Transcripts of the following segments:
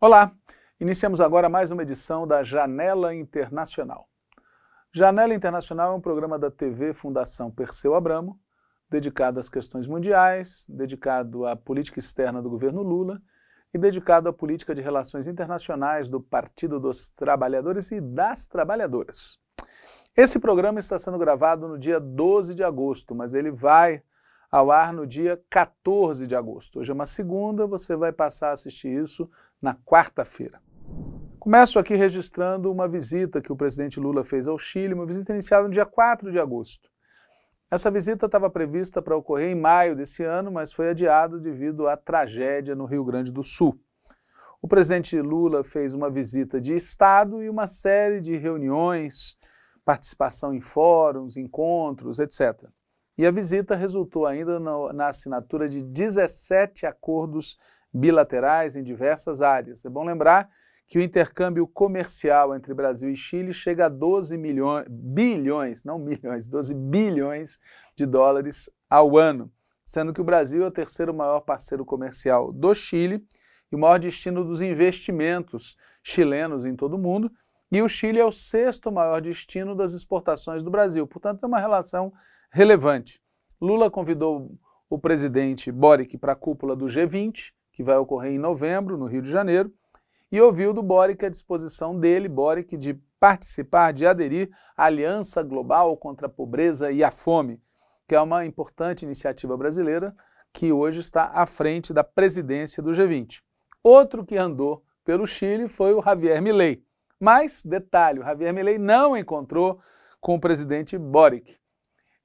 Olá! Iniciamos agora mais uma edição da Janela Internacional. Janela Internacional é um programa da TV Fundação Perseu Abramo, dedicado às questões mundiais, dedicado à política externa do governo Lula e dedicado à política de relações internacionais do Partido dos Trabalhadores e das Trabalhadoras. Esse programa está sendo gravado no dia 12 de agosto, mas ele vai ao ar no dia 14 de agosto. Hoje é uma segunda, você vai passar a assistir isso na quarta-feira. Começo aqui registrando uma visita que o presidente Lula fez ao Chile, uma visita iniciada no dia 4 de agosto. Essa visita estava prevista para ocorrer em maio desse ano, mas foi adiada devido à tragédia no Rio Grande do Sul. O presidente Lula fez uma visita de Estado e uma série de reuniões, participação em fóruns, encontros, etc. E a visita resultou ainda na, na assinatura de 17 acordos bilaterais em diversas áreas. É bom lembrar que o intercâmbio comercial entre Brasil e Chile chega a 12 milhões, bilhões, não milhões, 12 bilhões de dólares ao ano, sendo que o Brasil é o terceiro maior parceiro comercial do Chile e o maior destino dos investimentos chilenos em todo o mundo, e o Chile é o sexto maior destino das exportações do Brasil. Portanto, é uma relação relevante. Lula convidou o presidente Boric para a cúpula do G20, que vai ocorrer em novembro, no Rio de Janeiro, e ouviu do Boric a disposição dele, Boric, de participar, de aderir à Aliança Global contra a Pobreza e a Fome, que é uma importante iniciativa brasileira que hoje está à frente da presidência do G20. Outro que andou pelo Chile foi o Javier Milei. Mas, detalhe, o Javier Milei não encontrou com o presidente Boric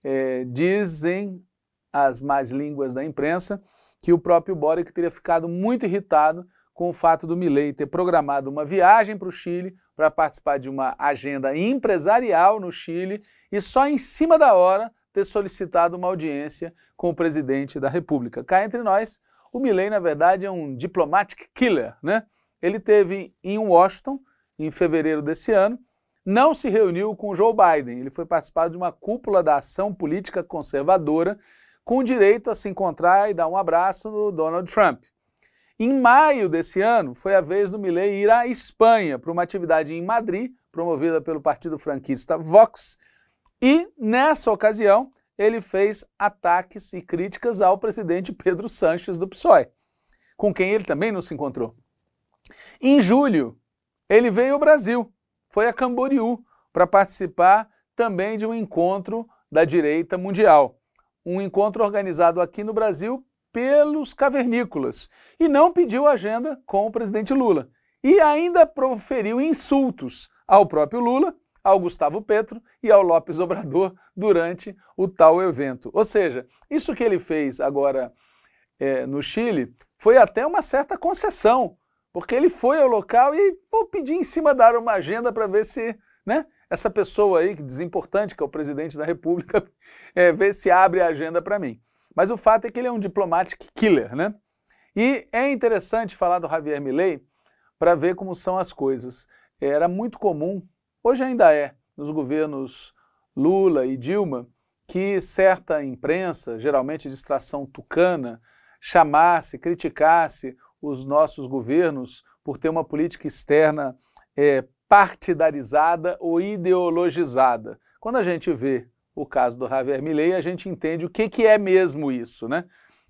é, dizem as mais línguas da imprensa que o próprio Boric teria ficado muito irritado com o fato do Milley ter programado uma viagem para o Chile para participar de uma agenda empresarial no Chile e só em cima da hora ter solicitado uma audiência com o presidente da República. Cá entre nós, o Milley, na verdade, é um diplomatic killer, né? Ele teve em Washington em fevereiro desse ano não se reuniu com Joe Biden. Ele foi participar de uma cúpula da ação política conservadora, com direito a se encontrar e dar um abraço no Donald Trump. Em maio desse ano, foi a vez do Milley ir à Espanha para uma atividade em Madrid, promovida pelo partido franquista Vox, e nessa ocasião ele fez ataques e críticas ao presidente Pedro Sanches do PSOE, com quem ele também não se encontrou. Em julho, ele veio ao Brasil foi a Camboriú para participar também de um encontro da direita mundial. Um encontro organizado aqui no Brasil pelos cavernícolas e não pediu agenda com o presidente Lula. E ainda proferiu insultos ao próprio Lula, ao Gustavo Petro e ao Lopes Obrador durante o tal evento. Ou seja, isso que ele fez agora é, no Chile foi até uma certa concessão porque ele foi ao local e vou pedir em cima dar uma agenda para ver se né, essa pessoa aí, que desimportante, que é o presidente da República, é, ver se abre a agenda para mim. Mas o fato é que ele é um diplomatic killer, né? E é interessante falar do Javier Milei para ver como são as coisas. Era muito comum, hoje ainda é, nos governos Lula e Dilma, que certa imprensa, geralmente de extração tucana, chamasse, criticasse os nossos governos por ter uma política externa é, partidarizada ou ideologizada. Quando a gente vê o caso do Javier Milei, a gente entende o que, que é mesmo isso. Né?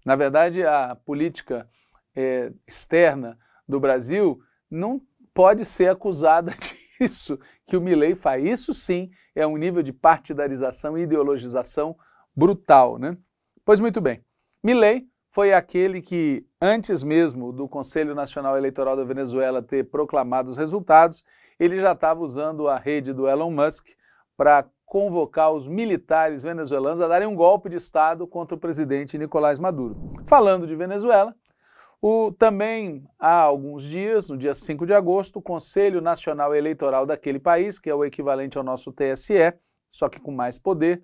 Na verdade, a política é, externa do Brasil não pode ser acusada disso, que o Milei faz. Isso sim é um nível de partidarização e ideologização brutal. Né? Pois muito bem, Milei foi aquele que, antes mesmo do Conselho Nacional Eleitoral da Venezuela ter proclamado os resultados, ele já estava usando a rede do Elon Musk para convocar os militares venezuelanos a darem um golpe de Estado contra o presidente Nicolás Maduro. Falando de Venezuela, o, também há alguns dias, no dia 5 de agosto, o Conselho Nacional Eleitoral daquele país, que é o equivalente ao nosso TSE, só que com mais poder,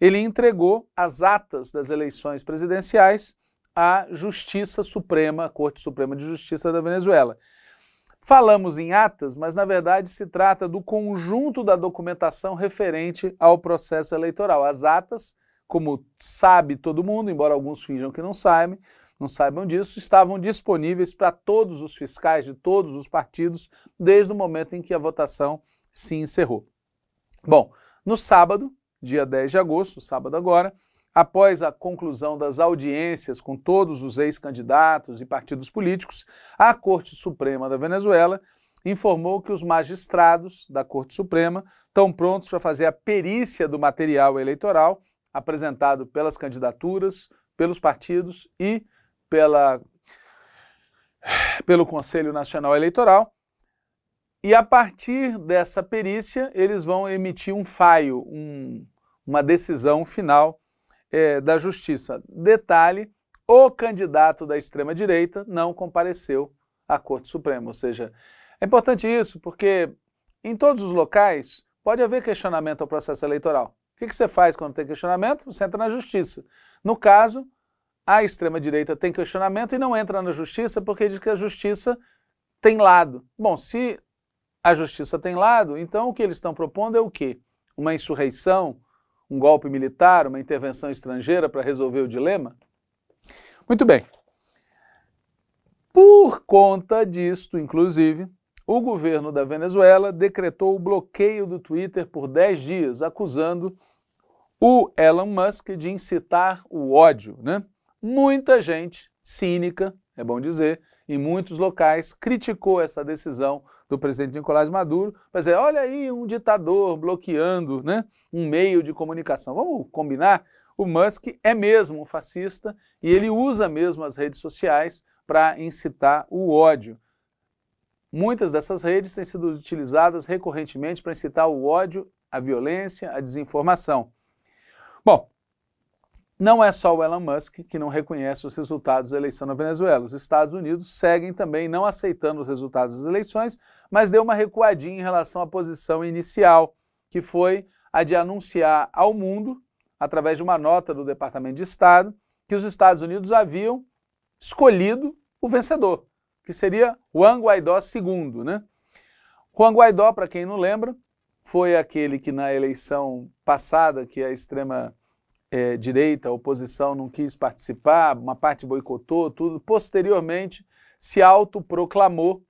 ele entregou as atas das eleições presidenciais a Justiça Suprema, a Corte Suprema de Justiça da Venezuela. Falamos em atas, mas na verdade se trata do conjunto da documentação referente ao processo eleitoral. As atas, como sabe todo mundo, embora alguns finjam que não saibam, não saibam disso, estavam disponíveis para todos os fiscais de todos os partidos desde o momento em que a votação se encerrou. Bom, no sábado, dia 10 de agosto, sábado agora, Após a conclusão das audiências com todos os ex-candidatos e partidos políticos, a Corte Suprema da Venezuela informou que os magistrados da Corte Suprema estão prontos para fazer a perícia do material eleitoral apresentado pelas candidaturas, pelos partidos e pela, pelo Conselho Nacional Eleitoral. E a partir dessa perícia, eles vão emitir um faio, um, uma decisão final é, da Justiça. Detalhe: o candidato da extrema-direita não compareceu à Corte Suprema. Ou seja, é importante isso porque em todos os locais pode haver questionamento ao processo eleitoral. O que, que você faz quando tem questionamento? Você entra na Justiça. No caso, a extrema-direita tem questionamento e não entra na Justiça porque diz que a Justiça tem lado. Bom, se a Justiça tem lado, então o que eles estão propondo é o quê? Uma insurreição? um golpe militar, uma intervenção estrangeira para resolver o dilema? Muito bem. Por conta disto, inclusive, o governo da Venezuela decretou o bloqueio do Twitter por 10 dias, acusando o Elon Musk de incitar o ódio. Né? Muita gente cínica, é bom dizer, em muitos locais, criticou essa decisão do presidente Nicolás Maduro, mas olha aí um ditador bloqueando né, um meio de comunicação. Vamos combinar? O Musk é mesmo um fascista e ele usa mesmo as redes sociais para incitar o ódio. Muitas dessas redes têm sido utilizadas recorrentemente para incitar o ódio, a violência, a desinformação. Bom, não é só o Elon Musk que não reconhece os resultados da eleição na Venezuela. Os Estados Unidos seguem também não aceitando os resultados das eleições, mas deu uma recuadinha em relação à posição inicial, que foi a de anunciar ao mundo, através de uma nota do Departamento de Estado, que os Estados Unidos haviam escolhido o vencedor, que seria Juan Guaidó II. Né? Juan Guaidó, para quem não lembra, foi aquele que na eleição passada, que a extrema é, direita, a oposição não quis participar, uma parte boicotou, tudo. Posteriormente, se autoproclamou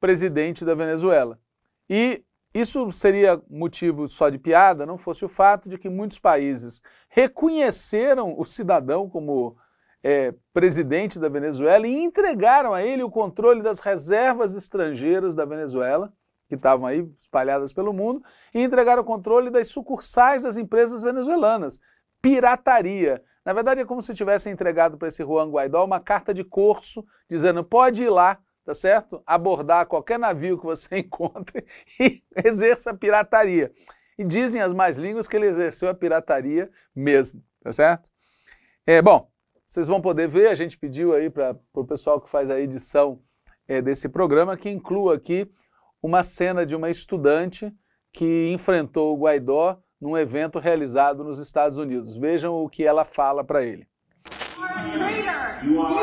presidente da Venezuela. E isso seria motivo só de piada, não fosse o fato de que muitos países reconheceram o cidadão como é, presidente da Venezuela e entregaram a ele o controle das reservas estrangeiras da Venezuela, que estavam aí espalhadas pelo mundo, e entregaram o controle das sucursais das empresas venezuelanas pirataria. Na verdade, é como se tivesse entregado para esse Juan Guaidó uma carta de corso dizendo: pode ir lá, tá certo? Abordar qualquer navio que você encontre e exerça pirataria. E dizem as mais línguas que ele exerceu a pirataria mesmo, tá certo? É, bom, vocês vão poder ver, a gente pediu aí para o pessoal que faz a edição é, desse programa que inclua aqui uma cena de uma estudante que enfrentou o Guaidó num evento realizado nos Estados Unidos. Vejam o que ela fala para ele. Juan?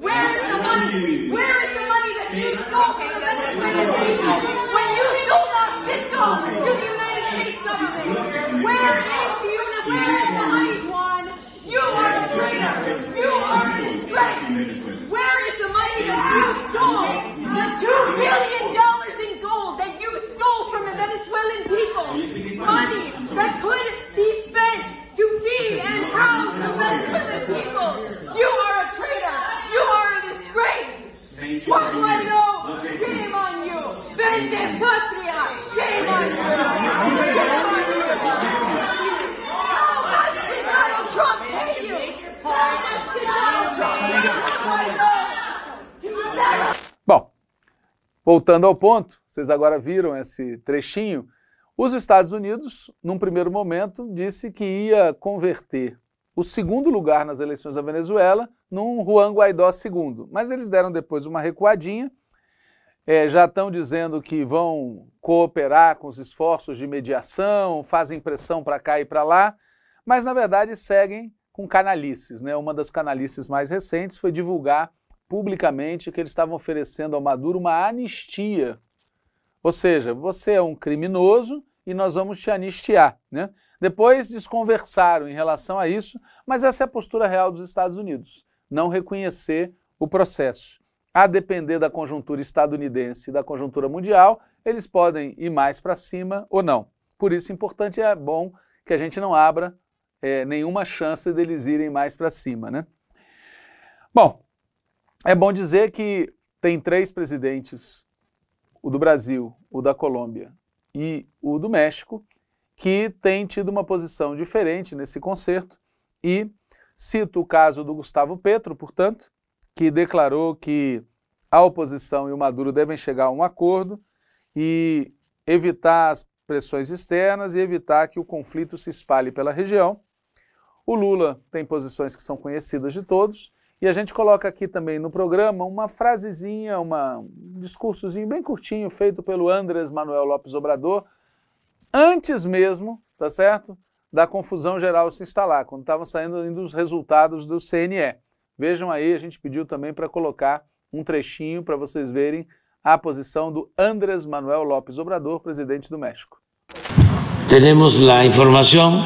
Where is the money? Where is the money that you stole from the Venezuelan people? million dollars in gold that you stole from the Venezuelan people. Money that could be spent to feed and house the Venezuelan people. You are a traitor. You are a disgrace. What do I know? Shame on you. Vende patria. Shame on you. Shame on you. Voltando ao ponto, vocês agora viram esse trechinho. Os Estados Unidos, num primeiro momento, disse que ia converter o segundo lugar nas eleições da Venezuela num Juan Guaidó II. Mas eles deram depois uma recuadinha, é, já estão dizendo que vão cooperar com os esforços de mediação, fazem pressão para cá e para lá, mas na verdade seguem com canalices. Né? Uma das canalices mais recentes foi divulgar publicamente que eles estavam oferecendo ao Maduro uma anistia. Ou seja, você é um criminoso e nós vamos te anistiar. Né? Depois desconversaram em relação a isso, mas essa é a postura real dos Estados Unidos: não reconhecer o processo. A depender da conjuntura estadunidense e da conjuntura mundial, eles podem ir mais para cima ou não. Por isso, importante é bom que a gente não abra é, nenhuma chance deles irem mais para cima, né? Bom, é bom dizer que tem três presidentes, o do Brasil, o da Colômbia e o do México, que têm tido uma posição diferente nesse concerto e cito o caso do Gustavo Petro, portanto, que declarou que a oposição e o Maduro devem chegar a um acordo e evitar as pressões externas e evitar que o conflito se espalhe pela região. O Lula tem posições que são conhecidas de todos e a gente coloca aqui também no programa uma frasezinha, uma, um discursozinho bem curtinho, feito pelo Andrés Manuel Lopes Obrador, antes mesmo, tá certo? Da confusão geral se instalar, quando estavam saindo ainda os resultados do CNE. Vejam aí, a gente pediu também para colocar um trechinho para vocês verem a posição do Andrés Manuel Lopes Obrador, presidente do México. Temos a informação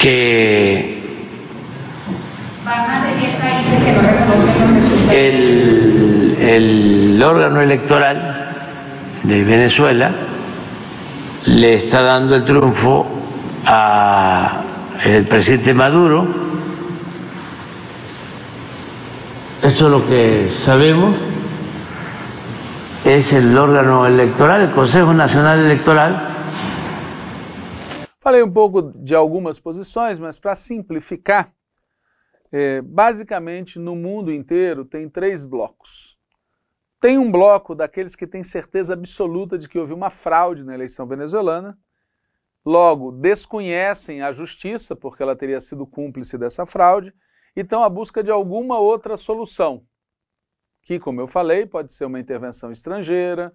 que El, órgano electoral de Venezuela le está dando el triunfo a el presidente Maduro. Esto es lo que sabemos. Es el órgano electoral, el Consejo Nacional Electoral. Falei um pouco de algumas posições, mas para simplificar, É, basicamente, no mundo inteiro tem três blocos. Tem um bloco daqueles que têm certeza absoluta de que houve uma fraude na eleição venezuelana, logo desconhecem a justiça, porque ela teria sido cúmplice dessa fraude, e estão à busca de alguma outra solução, que, como eu falei, pode ser uma intervenção estrangeira,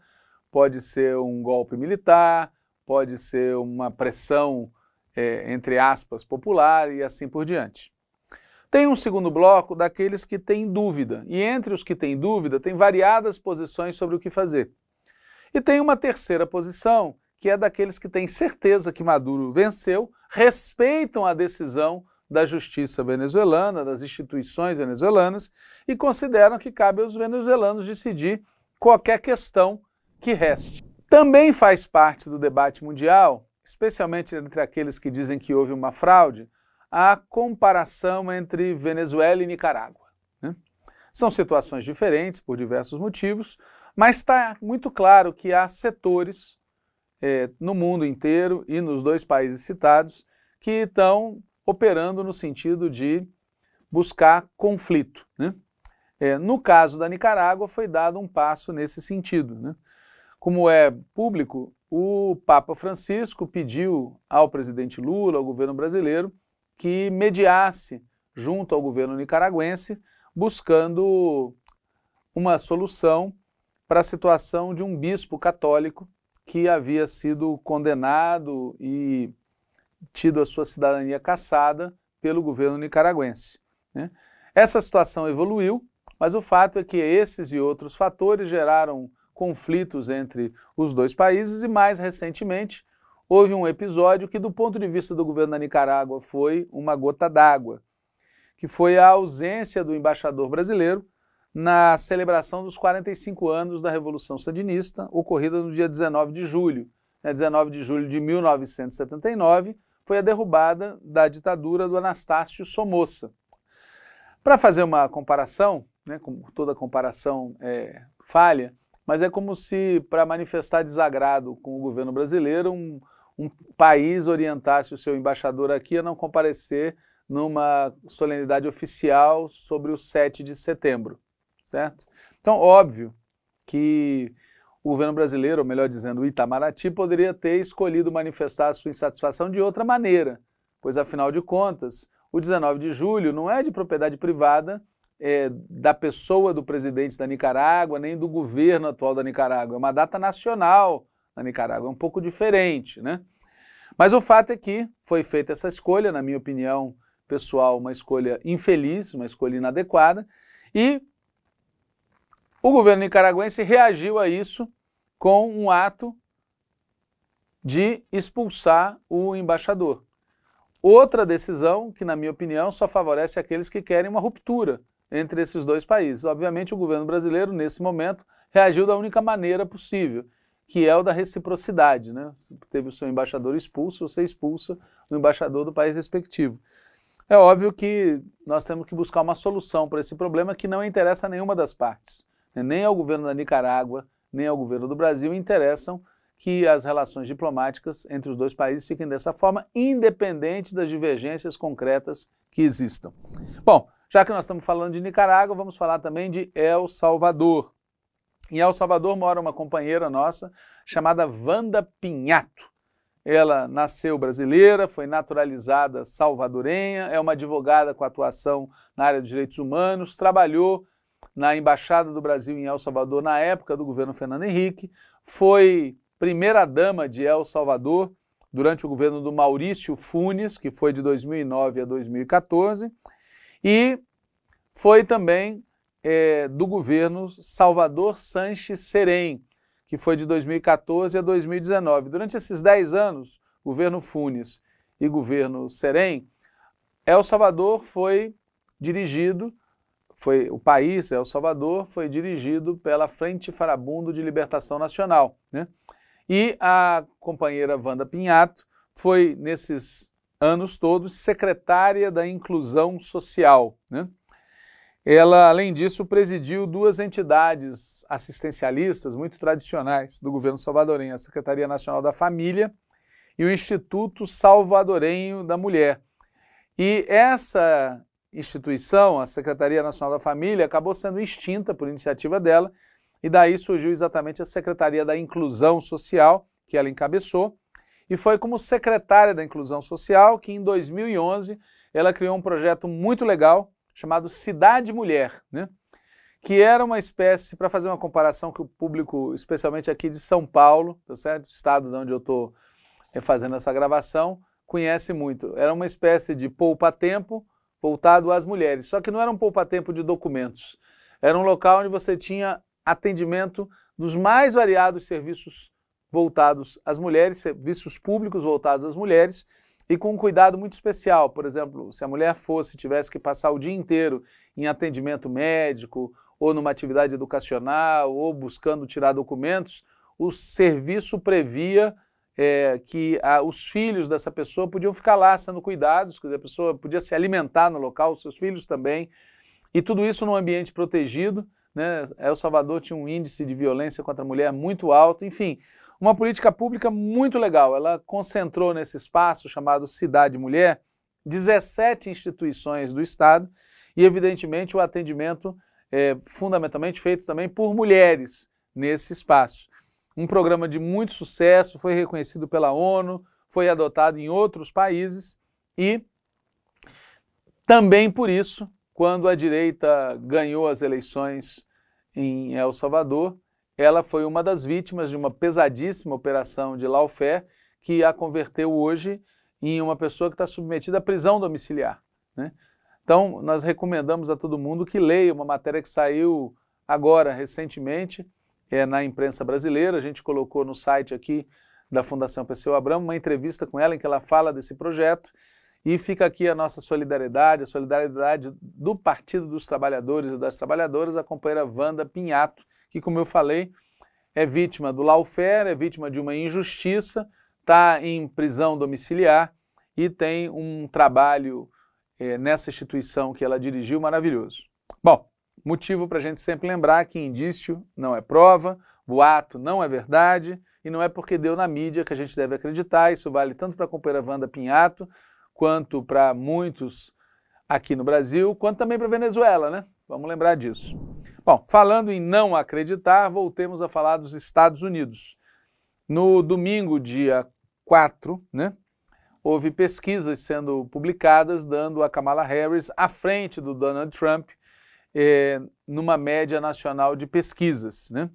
pode ser um golpe militar, pode ser uma pressão, é, entre aspas, popular e assim por diante. Tem um segundo bloco daqueles que têm dúvida, e entre os que têm dúvida, tem variadas posições sobre o que fazer. E tem uma terceira posição, que é daqueles que têm certeza que Maduro venceu, respeitam a decisão da justiça venezuelana, das instituições venezuelanas, e consideram que cabe aos venezuelanos decidir qualquer questão que reste. Também faz parte do debate mundial, especialmente entre aqueles que dizem que houve uma fraude, a comparação entre Venezuela e Nicarágua. Né? São situações diferentes por diversos motivos, mas está muito claro que há setores é, no mundo inteiro e nos dois países citados que estão operando no sentido de buscar conflito. Né? É, no caso da Nicarágua, foi dado um passo nesse sentido. Né? Como é público, o Papa Francisco pediu ao presidente Lula, ao governo brasileiro, que mediasse junto ao governo nicaragüense, buscando uma solução para a situação de um bispo católico que havia sido condenado e tido a sua cidadania cassada pelo governo nicaragüense. Né? Essa situação evoluiu, mas o fato é que esses e outros fatores geraram conflitos entre os dois países e, mais recentemente, houve um episódio que, do ponto de vista do governo da Nicarágua, foi uma gota d'água, que foi a ausência do embaixador brasileiro na celebração dos 45 anos da Revolução Sandinista, ocorrida no dia 19 de julho. 19 é, de julho de 1979 foi a derrubada da ditadura do Anastácio Somoza. Para fazer uma comparação, né, como toda comparação é, falha, mas é como se, para manifestar desagrado com o governo brasileiro, um, um país orientasse o seu embaixador aqui a não comparecer numa solenidade oficial sobre o 7 de setembro, certo? Então, óbvio que o governo brasileiro, ou melhor dizendo, o Itamaraty, poderia ter escolhido manifestar sua insatisfação de outra maneira, pois, afinal de contas, o 19 de julho não é de propriedade privada é, da pessoa do presidente da Nicarágua, nem do governo atual da Nicarágua, é uma data nacional na Nicarágua, é um pouco diferente, né? Mas o fato é que foi feita essa escolha, na minha opinião pessoal, uma escolha infeliz, uma escolha inadequada, e o governo nicaragüense reagiu a isso com um ato de expulsar o embaixador. Outra decisão que, na minha opinião, só favorece aqueles que querem uma ruptura entre esses dois países. Obviamente, o governo brasileiro, nesse momento, reagiu da única maneira possível, que é o da reciprocidade. Né? Você teve o seu embaixador expulso, você expulsa o embaixador do país respectivo. É óbvio que nós temos que buscar uma solução para esse problema que não interessa a nenhuma das partes. Né? Nem ao governo da Nicarágua, nem ao governo do Brasil interessam que as relações diplomáticas entre os dois países fiquem dessa forma, independente das divergências concretas que existam. Bom, já que nós estamos falando de Nicarágua, vamos falar também de El Salvador. Em El Salvador mora uma companheira nossa chamada Wanda Pinhato. Ela nasceu brasileira, foi naturalizada salvadorenha, é uma advogada com atuação na área de direitos humanos, trabalhou na Embaixada do Brasil em El Salvador na época do governo Fernando Henrique, foi primeira-dama de El Salvador durante o governo do Maurício Funes, que foi de 2009 a 2014, e foi também é, do governo Salvador Sanches Serem, que foi de 2014 a 2019. Durante esses 10 anos, governo Funes e governo Serem, El Salvador foi dirigido, foi o país El Salvador foi dirigido pela Frente Farabundo de Libertação Nacional, né? E a companheira Wanda Pinhato foi nesses anos todos secretária da Inclusão Social, né? Ela, além disso, presidiu duas entidades assistencialistas muito tradicionais do governo salvadorenho, a Secretaria Nacional da Família e o Instituto Salvadorenho da Mulher. E essa instituição, a Secretaria Nacional da Família, acabou sendo extinta por iniciativa dela, e daí surgiu exatamente a Secretaria da Inclusão Social, que ela encabeçou, e foi como secretária da Inclusão Social que em 2011 ela criou um projeto muito legal chamado Cidade Mulher, né? que era uma espécie, para fazer uma comparação que o público, especialmente aqui de São Paulo, tá certo? estado de onde eu estou fazendo essa gravação, conhece muito. Era uma espécie de poupa-tempo voltado às mulheres, só que não era um poupa-tempo de documentos. Era um local onde você tinha atendimento dos mais variados serviços voltados às mulheres, serviços públicos voltados às mulheres, e com um cuidado muito especial. Por exemplo, se a mulher fosse, tivesse que passar o dia inteiro em atendimento médico, ou numa atividade educacional, ou buscando tirar documentos, o serviço previa é, que a, os filhos dessa pessoa podiam ficar lá sendo cuidados, que a pessoa podia se alimentar no local, os seus filhos também, e tudo isso num ambiente protegido. Né? El Salvador tinha um índice de violência contra a mulher muito alto, enfim, uma política pública muito legal. Ela concentrou nesse espaço chamado Cidade Mulher 17 instituições do Estado e, evidentemente, o atendimento é fundamentalmente feito também por mulheres nesse espaço. Um programa de muito sucesso, foi reconhecido pela ONU, foi adotado em outros países e também por isso, quando a direita ganhou as eleições em El Salvador, ela foi uma das vítimas de uma pesadíssima operação de lawfare que a converteu hoje em uma pessoa que está submetida à prisão domiciliar. Né? Então, nós recomendamos a todo mundo que leia uma matéria que saiu agora, recentemente, é, na imprensa brasileira. A gente colocou no site aqui da Fundação Perseu Abramo uma entrevista com ela em que ela fala desse projeto e fica aqui a nossa solidariedade, a solidariedade do Partido dos Trabalhadores e das Trabalhadoras, a companheira Wanda Pinhato, que, como eu falei, é vítima do lawfare, é vítima de uma injustiça, está em prisão domiciliar e tem um trabalho é, nessa instituição que ela dirigiu maravilhoso. Bom, motivo para a gente sempre lembrar que indício não é prova, boato não é verdade e não é porque deu na mídia que a gente deve acreditar. Isso vale tanto para a companheira Wanda Pinhato quanto para muitos aqui no Brasil, quanto também para a Venezuela, né? Vamos lembrar disso. Bom, falando em não acreditar, voltemos a falar dos Estados Unidos. No domingo, dia 4, né, houve pesquisas sendo publicadas dando a Kamala Harris à frente do Donald Trump eh, numa média nacional de pesquisas, né?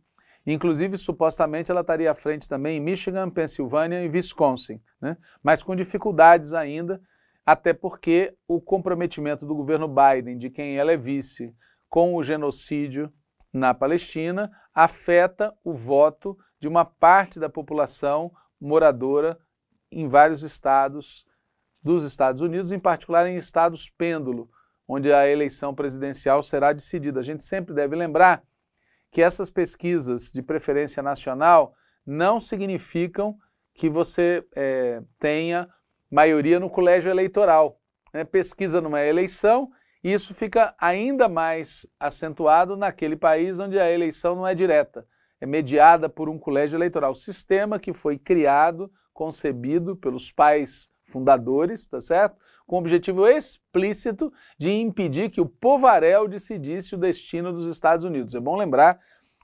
Inclusive, supostamente, ela estaria à frente também em Michigan, Pensilvânia e Wisconsin, né? mas com dificuldades ainda até porque o comprometimento do governo Biden, de quem ela é vice, com o genocídio na Palestina, afeta o voto de uma parte da população moradora em vários estados dos Estados Unidos, em particular em estados pêndulo, onde a eleição presidencial será decidida. A gente sempre deve lembrar que essas pesquisas de preferência nacional não significam que você é, tenha maioria no colégio eleitoral. Né? Pesquisa numa eleição, e isso fica ainda mais acentuado naquele país onde a eleição não é direta, é mediada por um colégio eleitoral. Sistema que foi criado, concebido pelos pais fundadores, tá certo? Com o objetivo explícito de impedir que o povarel decidisse o destino dos Estados Unidos. É bom lembrar,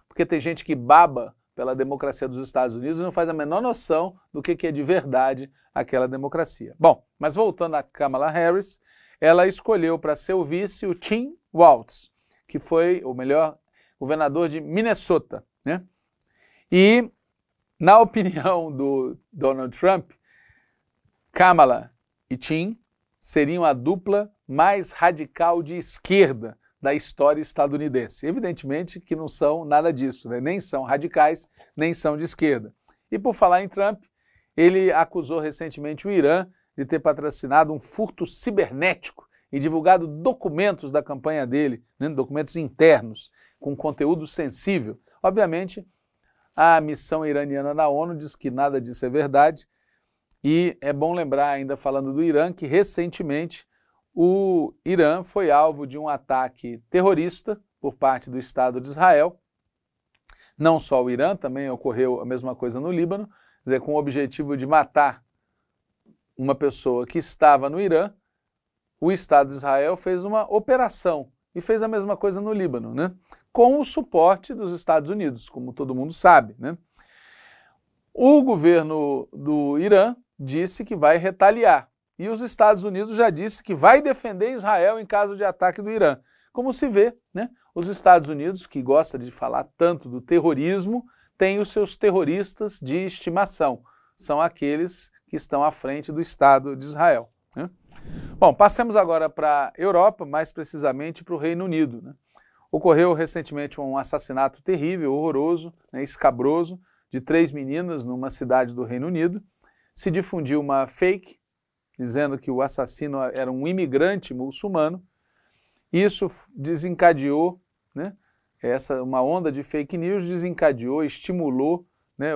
porque tem gente que baba pela democracia dos Estados Unidos e não faz a menor noção do que, é de verdade aquela democracia. Bom, mas voltando à Kamala Harris, ela escolheu para seu vice o Tim Walz, que foi, ou melhor, governador de Minnesota. Né? E, na opinião do Donald Trump, Kamala e Tim seriam a dupla mais radical de esquerda da história estadunidense. Evidentemente que não são nada disso, né? nem são radicais, nem são de esquerda. E por falar em Trump, ele acusou recentemente o Irã de ter patrocinado um furto cibernético e divulgado documentos da campanha dele, né? documentos internos, com conteúdo sensível. Obviamente, a missão iraniana na ONU diz que nada disso é verdade. E é bom lembrar, ainda falando do Irã, que recentemente o Irã foi alvo de um ataque terrorista por parte do Estado de Israel. Não só o Irã, também ocorreu a mesma coisa no Líbano, dizer, com o objetivo de matar uma pessoa que estava no Irã. O Estado de Israel fez uma operação e fez a mesma coisa no Líbano, né? com o suporte dos Estados Unidos, como todo mundo sabe. Né? O governo do Irã disse que vai retaliar, e os Estados Unidos já disse que vai defender Israel em caso de ataque do Irã. Como se vê, né? Os Estados Unidos, que gosta de falar tanto do terrorismo, têm os seus terroristas de estimação. São aqueles que estão à frente do Estado de Israel. Né? Bom, passemos agora para a Europa, mais precisamente para o Reino Unido. Né? Ocorreu recentemente um assassinato terrível, horroroso, né, escabroso, de três meninas numa cidade do Reino Unido. Se difundiu uma fake dizendo que o assassino era um imigrante muçulmano. Isso desencadeou, né, essa uma onda de fake news desencadeou, estimulou, né,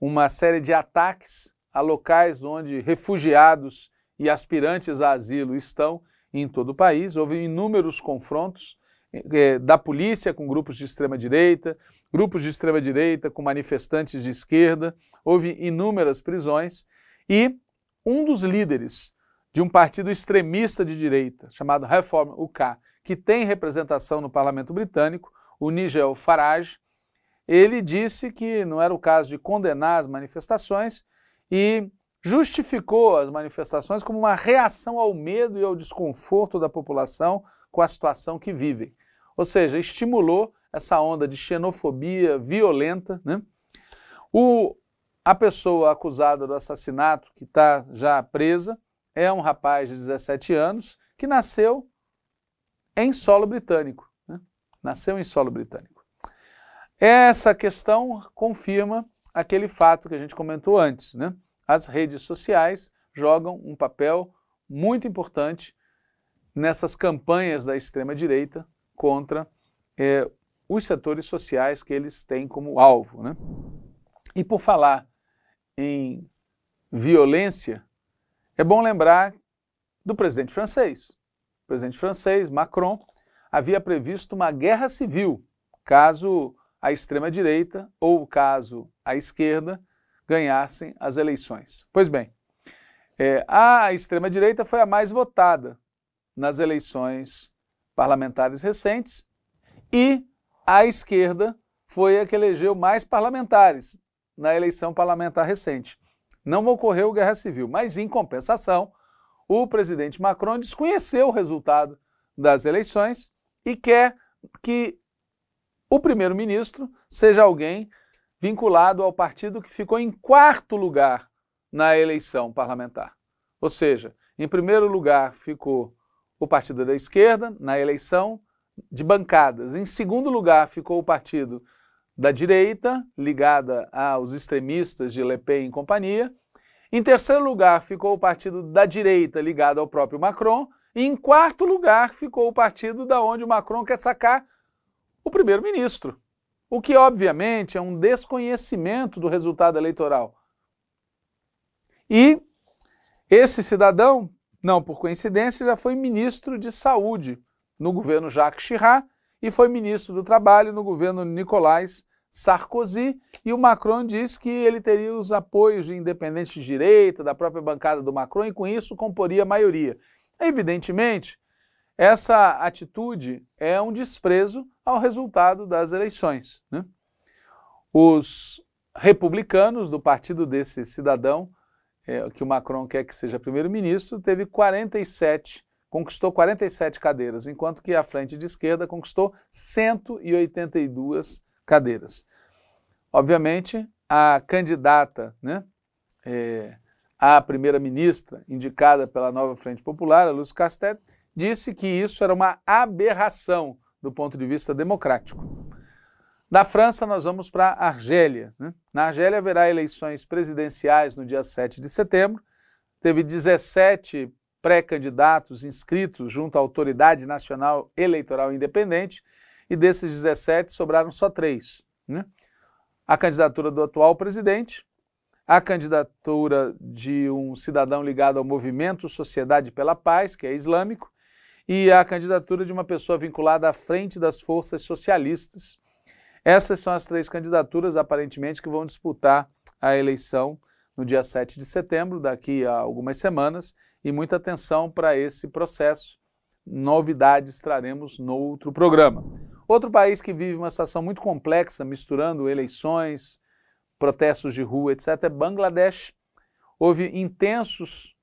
uma série de ataques a locais onde refugiados e aspirantes a asilo estão em todo o país. Houve inúmeros confrontos eh, eh, da polícia com grupos de extrema-direita, grupos de extrema-direita com manifestantes de esquerda, houve inúmeras prisões e um dos líderes de um partido extremista de direita, chamado Reform UK, que tem representação no parlamento britânico, o Nigel Farage, ele disse que não era o caso de condenar as manifestações e justificou as manifestações como uma reação ao medo e ao desconforto da população com a situação que vivem. Ou seja, estimulou essa onda de xenofobia violenta. Né? O a pessoa acusada do assassinato, que está já presa, é um rapaz de 17 anos que nasceu em solo britânico. Né? Nasceu em solo britânico. Essa questão confirma aquele fato que a gente comentou antes. Né? As redes sociais jogam um papel muito importante nessas campanhas da extrema-direita contra eh, os setores sociais que eles têm como alvo. Né? E por falar em violência, é bom lembrar do presidente francês. O presidente francês, Macron, havia previsto uma guerra civil caso a extrema-direita ou caso a esquerda ganhassem as eleições. Pois bem, é, a extrema-direita foi a mais votada nas eleições parlamentares recentes e a esquerda foi a que elegeu mais parlamentares na eleição parlamentar recente. Não ocorreu guerra civil, mas em compensação, o presidente Macron desconheceu o resultado das eleições e quer que o primeiro-ministro seja alguém vinculado ao partido que ficou em quarto lugar na eleição parlamentar. Ou seja, em primeiro lugar ficou o Partido da Esquerda na eleição de bancadas, em segundo lugar ficou o Partido da direita, ligada aos extremistas de Le Pen e companhia. Em terceiro lugar ficou o partido da direita, ligado ao próprio Macron. E em quarto lugar ficou o partido da onde o Macron quer sacar o primeiro-ministro. O que, obviamente, é um desconhecimento do resultado eleitoral. E esse cidadão, não por coincidência, já foi ministro de saúde no governo Jacques Chirac e foi ministro do Trabalho no governo Nicolás Sarkozy, e o Macron diz que ele teria os apoios de independentes de direita, da própria bancada do Macron, e com isso comporia a maioria. Evidentemente, essa atitude é um desprezo ao resultado das eleições. Né? Os republicanos do partido desse cidadão, é, que o Macron quer que seja primeiro-ministro, teve 47 conquistou 47 cadeiras, enquanto que a frente de esquerda conquistou 182 cadeiras. Obviamente, a candidata né, é, a primeira-ministra, indicada pela nova Frente Popular, a Luz Castelli, disse que isso era uma aberração do ponto de vista democrático. Da França, nós vamos para a Argélia. Né? Na Argélia haverá eleições presidenciais no dia 7 de setembro. Teve 17 pré-candidatos inscritos junto à Autoridade Nacional Eleitoral Independente e desses 17 sobraram só três. Né? A candidatura do atual presidente, a candidatura de um cidadão ligado ao movimento Sociedade pela Paz, que é islâmico, e a candidatura de uma pessoa vinculada à frente das forças socialistas. Essas são as três candidaturas, aparentemente, que vão disputar a eleição no dia 7 de setembro, daqui a algumas semanas, e muita atenção para esse processo. Novidades traremos no outro programa. Outro país que vive uma situação muito complexa, misturando eleições, protestos de rua, etc., é Bangladesh. Houve intensos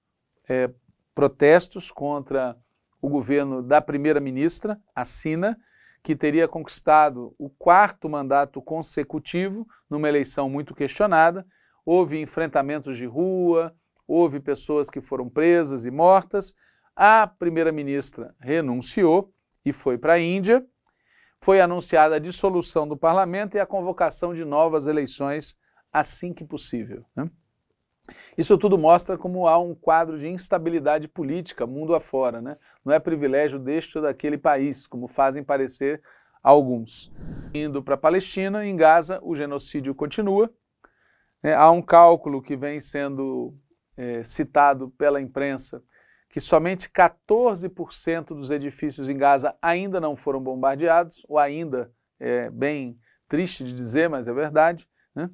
é, protestos contra o governo da primeira-ministra, Assina, que teria conquistado o quarto mandato consecutivo numa eleição muito questionada. Houve enfrentamentos de rua, houve pessoas que foram presas e mortas. A primeira-ministra renunciou e foi para a Índia foi anunciada a dissolução do parlamento e a convocação de novas eleições assim que possível. Né? Isso tudo mostra como há um quadro de instabilidade política mundo afora. Né? Não é privilégio deste ou daquele país, como fazem parecer alguns. Indo para a Palestina, em Gaza, o genocídio continua. É, há um cálculo que vem sendo é, citado pela imprensa que somente 14% dos edifícios em Gaza ainda não foram bombardeados, ou ainda, é bem triste de dizer, mas é verdade. Né?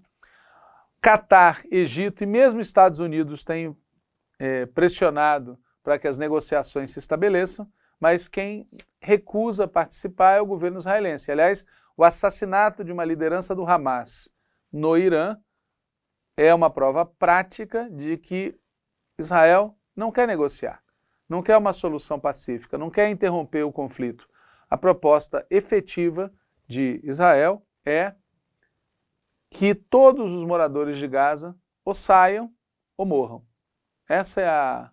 Catar, Egito e mesmo Estados Unidos têm é, pressionado para que as negociações se estabeleçam, mas quem recusa participar é o governo israelense. Aliás, o assassinato de uma liderança do Hamas no Irã é uma prova prática de que Israel não quer negociar não quer uma solução pacífica, não quer interromper o conflito. A proposta efetiva de Israel é que todos os moradores de Gaza ou saiam ou morram. Essa é a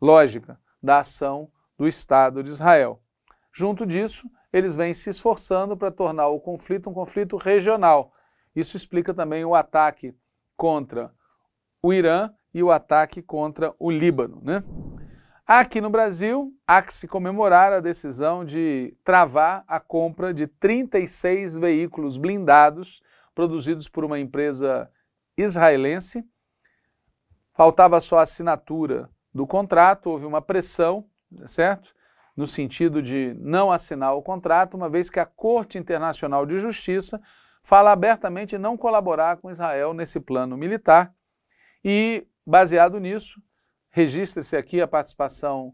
lógica da ação do Estado de Israel. Junto disso, eles vêm se esforçando para tornar o conflito um conflito regional. Isso explica também o ataque contra o Irã e o ataque contra o Líbano. Né? Aqui no Brasil, há que se comemorar a decisão de travar a compra de 36 veículos blindados produzidos por uma empresa israelense. Faltava só a assinatura do contrato, houve uma pressão, certo? No sentido de não assinar o contrato, uma vez que a Corte Internacional de Justiça fala abertamente em não colaborar com Israel nesse plano militar. E, baseado nisso, Registre-se aqui a participação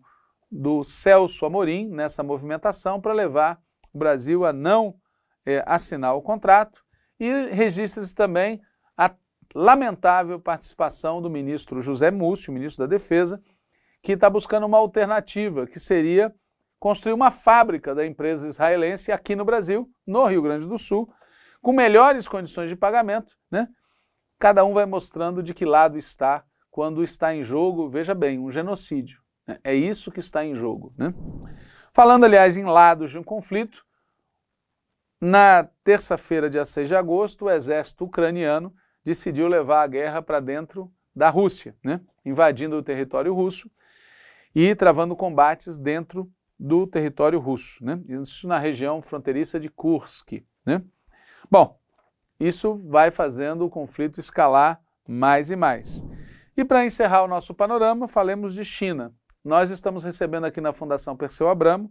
do Celso Amorim nessa movimentação para levar o Brasil a não é, assinar o contrato e registra-se também a lamentável participação do ministro José Múcio, ministro da Defesa, que está buscando uma alternativa, que seria construir uma fábrica da empresa israelense aqui no Brasil, no Rio Grande do Sul, com melhores condições de pagamento, né? Cada um vai mostrando de que lado está quando está em jogo, veja bem, um genocídio. Né? É isso que está em jogo. Né? Falando, aliás, em lados de um conflito, na terça-feira, dia 6 de agosto, o exército ucraniano decidiu levar a guerra para dentro da Rússia, né? invadindo o território russo e travando combates dentro do território russo, né? isso na região fronteiriça de Kursk. Né? Bom, isso vai fazendo o conflito escalar mais e mais. E para encerrar o nosso panorama, falemos de China. Nós estamos recebendo aqui na Fundação Perseu Abramo,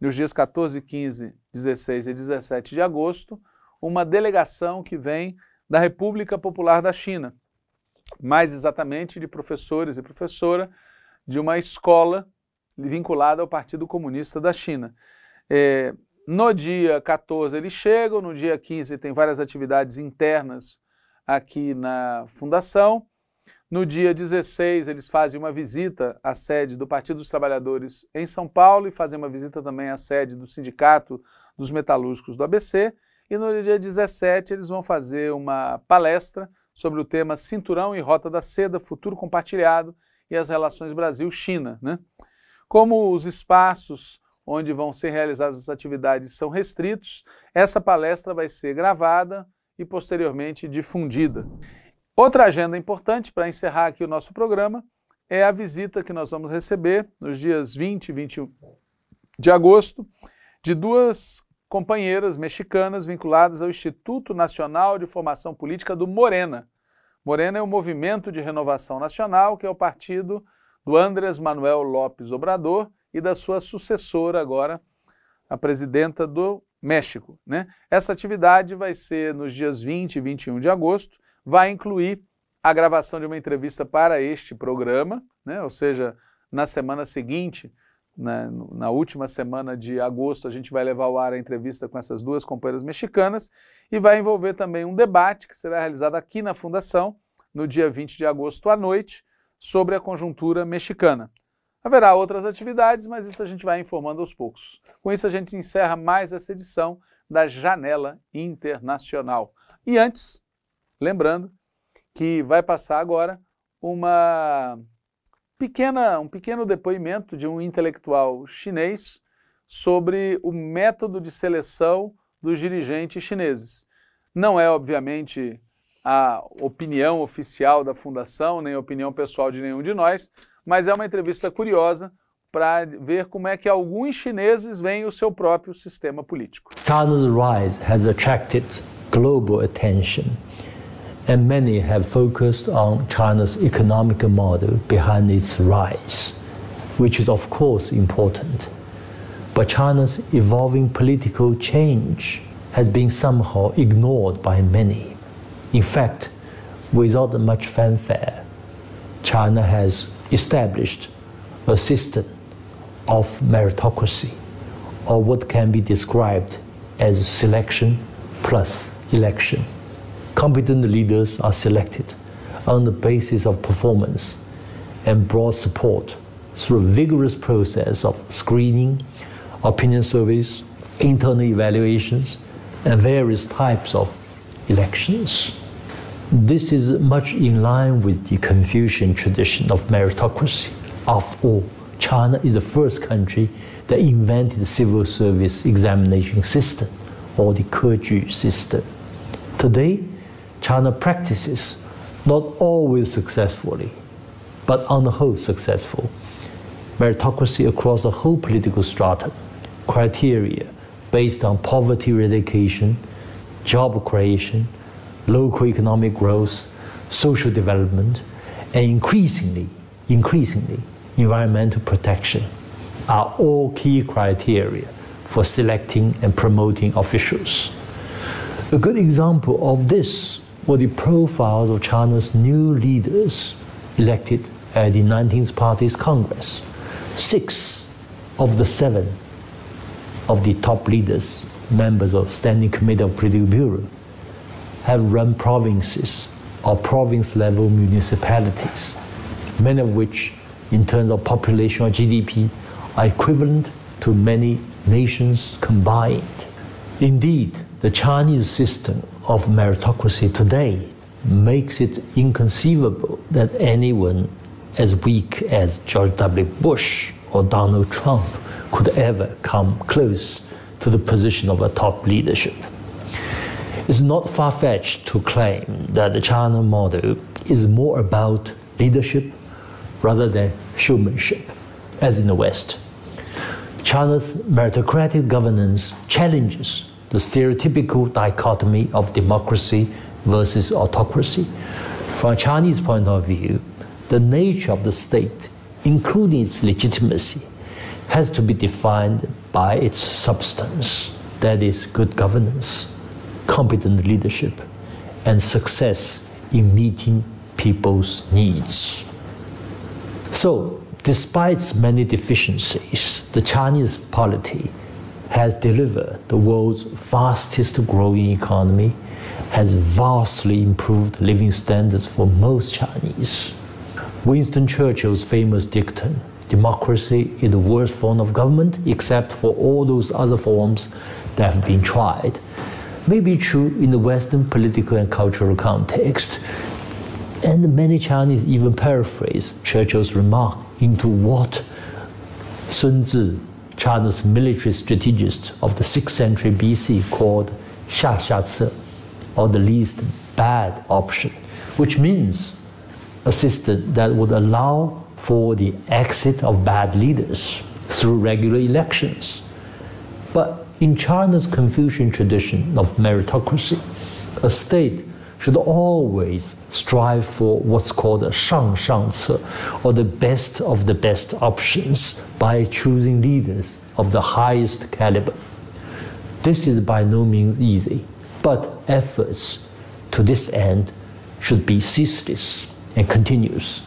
nos dias 14, 15, 16 e 17 de agosto, uma delegação que vem da República Popular da China, mais exatamente de professores e professora de uma escola vinculada ao Partido Comunista da China. É, no dia 14 eles chegam, no dia 15 tem várias atividades internas aqui na fundação no dia 16, eles fazem uma visita à sede do Partido dos Trabalhadores em São Paulo e fazem uma visita também à sede do Sindicato dos Metalúrgicos do ABC. E no dia 17, eles vão fazer uma palestra sobre o tema Cinturão e Rota da Seda, Futuro Compartilhado e as Relações Brasil-China. Né? Como os espaços onde vão ser realizadas as atividades são restritos, essa palestra vai ser gravada e posteriormente difundida. Outra agenda importante para encerrar aqui o nosso programa é a visita que nós vamos receber nos dias 20 e 21 de agosto de duas companheiras mexicanas vinculadas ao Instituto Nacional de Formação Política do Morena. Morena é o Movimento de Renovação Nacional, que é o partido do Andrés Manuel López Obrador e da sua sucessora agora, a presidenta do México. Né? Essa atividade vai ser nos dias 20 e 21 de agosto vai incluir a gravação de uma entrevista para este programa, né? ou seja, na semana seguinte, na, né? na, última semana de agosto, a gente vai levar ao ar a entrevista com essas duas companheiras mexicanas e vai envolver também um debate que será realizado aqui na Fundação, no dia 20 de agosto à noite, sobre a conjuntura mexicana. Haverá outras atividades, mas isso a gente vai informando aos poucos. Com isso, a gente encerra mais essa edição da Janela Internacional. E antes, Lembrando que vai passar agora uma pequena, um pequeno depoimento de um intelectual chinês sobre o método de seleção dos dirigentes chineses. Não é, obviamente, a opinião oficial da fundação, nem a opinião pessoal de nenhum de nós, mas é uma entrevista curiosa para ver como é que alguns chineses veem o seu próprio sistema político. China's rise has attracted global attention. and many have focused on China's economic model behind its rise, which is, of course, important. But China's evolving political change has been somehow ignored by many. In fact, without much fanfare, China has established a system of meritocracy, or what can be described as selection plus election competent leaders are selected on the basis of performance and broad support through a vigorous process of screening, opinion surveys, internal evaluations, and various types of elections. This is much in line with the Confucian tradition of meritocracy. After all, China is the first country that invented the civil service examination system or the Keju system. Today, China practices, not always successfully, but on the whole successful, meritocracy across the whole political strata, criteria based on poverty eradication, job creation, local economic growth, social development, and increasingly, increasingly, environmental protection are all key criteria for selecting and promoting officials. A good example of this were the profiles of China's new leaders elected at the 19th Party's Congress. Six of the seven of the top leaders, members of Standing Committee of Political Bureau, have run provinces or province-level municipalities, many of which, in terms of population or GDP, are equivalent to many nations combined. Indeed, the Chinese system of meritocracy today makes it inconceivable that anyone as weak as George W. Bush or Donald Trump could ever come close to the position of a top leadership. It's not far fetched to claim that the China model is more about leadership rather than showmanship, as in the West. China's meritocratic governance challenges the stereotypical dichotomy of democracy versus autocracy. From a Chinese point of view, the nature of the state, including its legitimacy, has to be defined by its substance that is, good governance, competent leadership, and success in meeting people's needs. So, despite many deficiencies, the Chinese polity has delivered the world's fastest growing economy, has vastly improved living standards for most Chinese. Winston Churchill's famous dictum democracy is the worst form of government except for all those other forms that have been tried may be true in the Western political and cultural context. And many Chinese even paraphrase Churchill's remark into what Sun Tzu China's military strategist of the 6th century BC called Xia Xia Ci, or the least bad option, which means a system that would allow for the exit of bad leaders through regular elections. But in China's Confucian tradition of meritocracy, a state should always strive for what's called a shang shang or the best of the best options by choosing leaders of the highest caliber. This is by no means easy, but efforts to this end should be ceaseless and continuous.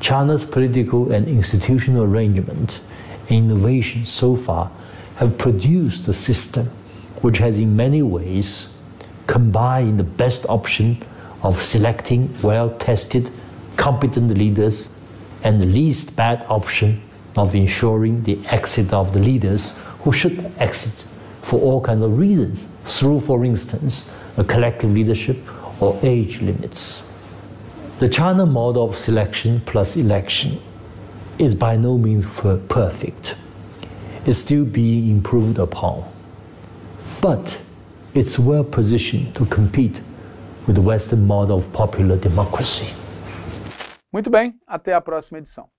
China's political and institutional arrangement and innovation so far have produced a system which has in many ways combine the best option of selecting well-tested, competent leaders and the least bad option of ensuring the exit of the leaders who should exit for all kinds of reasons, through, for instance, a collective leadership or age limits. The China model of selection plus election is by no means perfect. It's still being improved upon. But it's well positioned to compete with the Western model of popular democracy. Muito bem, até a próxima edição.